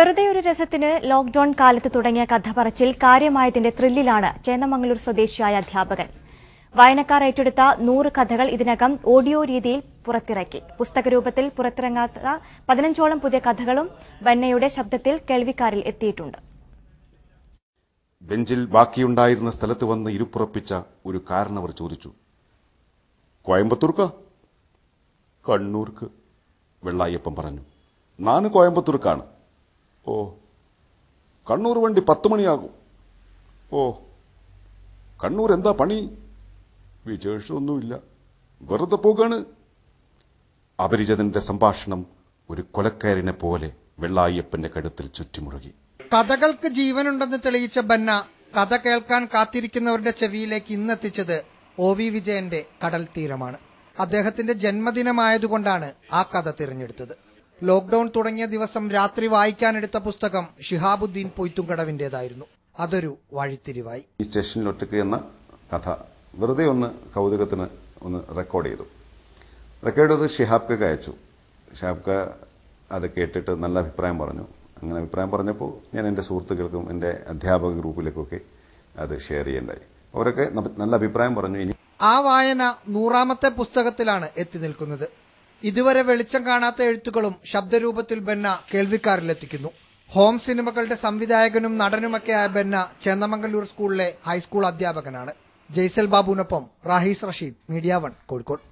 വെറുതെ ഒരു രസത്തിന് ലോക്ഡൌൺ കാലത്ത് തുടങ്ങിയ കഥ പറച്ചിൽ കാര്യമായതിന്റെ ത്രില്ലിലാണ് ചേന്നമംഗലൂർ സ്വദേശിയായ അധ്യാപകൻ വായനക്കാർ ഏറ്റെടുത്ത നൂറ് കഥകൾ ഇതിനകം ഓഡിയോ രീതിയിൽ പുറത്തിറക്കി പുസ്തകരൂപത്തിൽ പുറത്തിറങ്ങാത്ത പതിനഞ്ചോളം പുതിയ കഥകളും വന്നയുടെ ശബ്ദത്തിൽ കേൾവിക്കാരിൽ എത്തിയിട്ടുണ്ട് ബെഞ്ചിൽ ബാക്കിയുണ്ടായിരുന്ന സ്ഥലത്ത് വന്ന് ഇരുപ്പുറപ്പിച്ച ഒരു കാരണവർ ചോദിച്ചു കോയമ്പത്തൂർക്ക കണ്ണൂർക്ക് വെള്ളായപ്പം പറഞ്ഞു നാന് കോയമ്പത്തൂർക്കാണ് ഓ കണ്ണൂർ വണ്ടി പത്ത് മണിയാകും ഓ കണ്ണൂർ എന്താ പണി വിശേഷമൊന്നുമില്ല വെറുതെ പോകാണ് അപരിചിതന്റെ സംഭാഷണം ഒരു കൊലക്കാരനെ പോലെ വെള്ളായപ്പന്റെ കഴുത്തിൽ ചുറ്റിമുറുകി കഥകൾക്ക് ജീവനുണ്ടെന്ന് തെളിയിച്ച ബന്ന കഥ കേൾക്കാൻ കാത്തിരിക്കുന്നവരുടെ ചെവിയിലേക്ക് ഇന്നെത്തിച്ചത് ഒ വി വിജയന്റെ കടൽ തീരമാണ് അദ്ദേഹത്തിന്റെ ജന്മദിനമായതുകൊണ്ടാണ് ആ കഥ തിരഞ്ഞെടുത്തത് ലോക്ഡൌൺ തുടങ്ങിയ ദിവസം രാത്രി വായിക്കാനെടുത്ത പുസ്തകം ഷിഹാബുദ്ദീൻ പൊയ്ത്തുംകടവിൻ്റെതായിരുന്നു അതൊരു വഴിത്തിരിവായി ഈ സ്റ്റേഷനിൽ ഒറ്റയ്ക്ക് എന്ന കഥ വെറുതെ ഒന്ന് കൗതുകത്തിന് ഒന്ന് റെക്കോർഡ് ചെയ്തു റെക്കോർഡ് ചെയ്ത് ഷിഹാബ്ക്ക് അയച്ചു ഷിഹാബ്ക്ക് അത് കേട്ടിട്ട് നല്ല അഭിപ്രായം പറഞ്ഞു അങ്ങനെ അഭിപ്രായം പറഞ്ഞപ്പോൾ ഞാൻ എൻ്റെ സുഹൃത്തുക്കൾക്കും എൻ്റെ അധ്യാപക ഗ്രൂപ്പിലേക്കൊക്കെ അത് ഷെയർ ചെയ്യേണ്ടായി അവരൊക്കെ നല്ല അഭിപ്രായം പറഞ്ഞു ഇനി ആ വായന നൂറാമത്തെ പുസ്തകത്തിലാണ് എത്തി നിൽക്കുന്നത് ഇതുവരെ വെളിച്ചം കാണാത്ത എഴുത്തുകളും ശബ്ദരൂപത്തിൽ ബെന്ന കേൾവിക്കാരിലെത്തിക്കുന്നു ഹോം സിനിമകളുടെ സംവിധായകനും നടനുമൊക്കെയായ ബെന്ന ചേന്നമംഗല്ലൂർ സ്കൂളിലെ ഹൈസ്കൂൾ അധ്യാപകനാണ് ജയ്സൽ ബാബുവിനൊപ്പം റാഹീസ് റഷീദ് മീഡിയ വൺ കോഴിക്കോട്